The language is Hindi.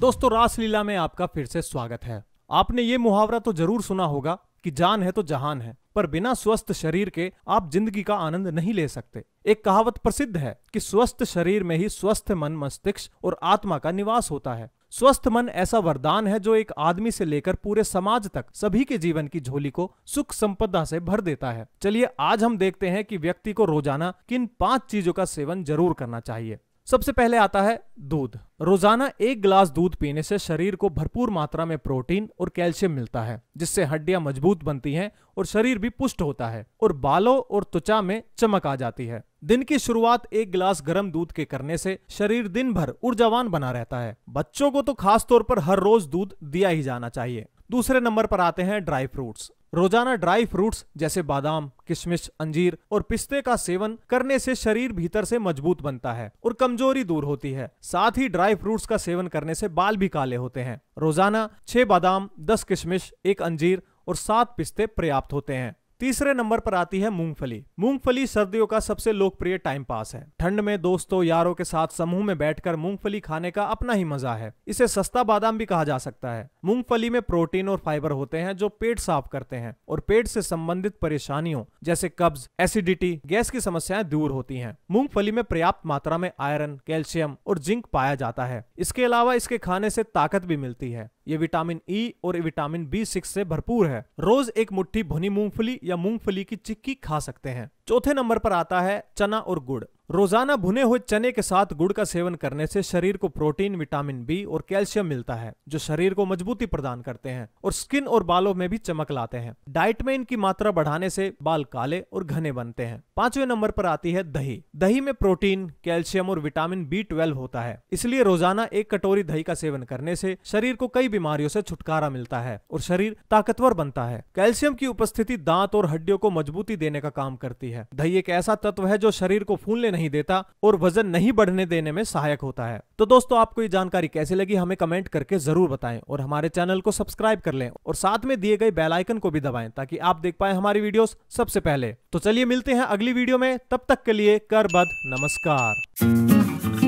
दोस्तों रासलीला में आपका फिर से स्वागत है आपने ये मुहावरा तो जरूर सुना होगा कि जान है तो जहान है पर बिना स्वस्थ शरीर के आप जिंदगी का आनंद नहीं ले सकते एक कहावत प्रसिद्ध है कि स्वस्थ शरीर में ही स्वस्थ मन मस्तिष्क और आत्मा का निवास होता है स्वस्थ मन ऐसा वरदान है जो एक आदमी से लेकर पूरे समाज तक सभी के जीवन की झोली को सुख संपदा से भर देता है चलिए आज हम देखते हैं कि व्यक्ति को रोजाना किन पांच चीजों का सेवन जरूर करना चाहिए सबसे पहले आता है दूध रोजाना एक गिलास दूध पीने से शरीर को भरपूर मात्रा में प्रोटीन और कैल्शियम मिलता है जिससे हड्डियां मजबूत बनती हैं और शरीर भी पुष्ट होता है और बालों और त्वचा में चमक आ जाती है दिन की शुरुआत एक गिलास गर्म दूध के करने से शरीर दिन भर ऊर्जावान बना रहता है बच्चों को तो खास तौर पर हर रोज दूध दिया ही जाना चाहिए दूसरे नंबर पर आते हैं ड्राई फ्रूट्स रोजाना ड्राई फ्रूट्स जैसे बादाम किशमिश अंजीर और पिस्ते का सेवन करने से शरीर भीतर से मजबूत बनता है और कमजोरी दूर होती है साथ ही ड्राई फ्रूट्स का सेवन करने से बाल भी काले होते हैं रोजाना छह बादाम दस किशमिश एक अंजीर और सात पिस्ते पर्याप्त होते हैं तीसरे नंबर पर आती है मूंगफली मूंगफली सर्दियों का सबसे लोकप्रिय टाइम पास है ठंड में दोस्तों यारों के साथ समूह में बैठकर मूंगफली खाने का अपना ही मजा है इसे सस्ता बादाम भी कहा जा सकता है मूंगफली में प्रोटीन और फाइबर होते हैं जो पेट साफ करते हैं और पेट से संबंधित परेशानियों जैसे कब्ज एसिडिटी गैस की समस्याएं दूर होती है मूंगफली में पर्याप्त मात्रा में आयरन कैल्शियम और जिंक पाया जाता है इसके अलावा इसके खाने से ताकत भी मिलती है ये विटामिन ई e और विटामिन बी सिक्स से भरपूर है रोज एक मुट्ठी भुनी मूंगफली या मूंगफली की चिक्की खा सकते हैं चौथे नंबर पर आता है चना और गुड़ रोजाना भुने हुए चने के साथ गुड़ का सेवन करने से शरीर को प्रोटीन विटामिन बी और कैल्शियम मिलता है जो शरीर को मजबूती प्रदान करते हैं और स्किन और बालों में भी चमक लाते हैं डाइट में इनकी मात्रा बढ़ाने से बाल काले और घने बनते हैं पांचवें नंबर पर आती है दही दही में प्रोटीन कैल्शियम और विटामिन बी ट्वेल्व होता है इसलिए रोजाना एक कटोरी दही का सेवन करने से शरीर को कई बीमारियों से छुटकारा मिलता है और शरीर ताकतवर बनता है कैल्शियम की उपस्थिति दांत और हड्डियों को मजबूती देने का काम करती है है दही एक ऐसा तत्व है जो शरीर को फूलने नहीं देता और वजन नहीं बढ़ने देने में सहायक होता है तो दोस्तों आपको ये जानकारी कैसी लगी हमें कमेंट करके जरूर बताएं और हमारे चैनल को सब्सक्राइब कर लें और साथ में दिए गए बेलाइकन को भी दबाएं ताकि आप देख पाए हमारी वीडियो सबसे पहले तो चलिए मिलते हैं अगली वीडियो में तब तक के लिए कर बद नमस्कार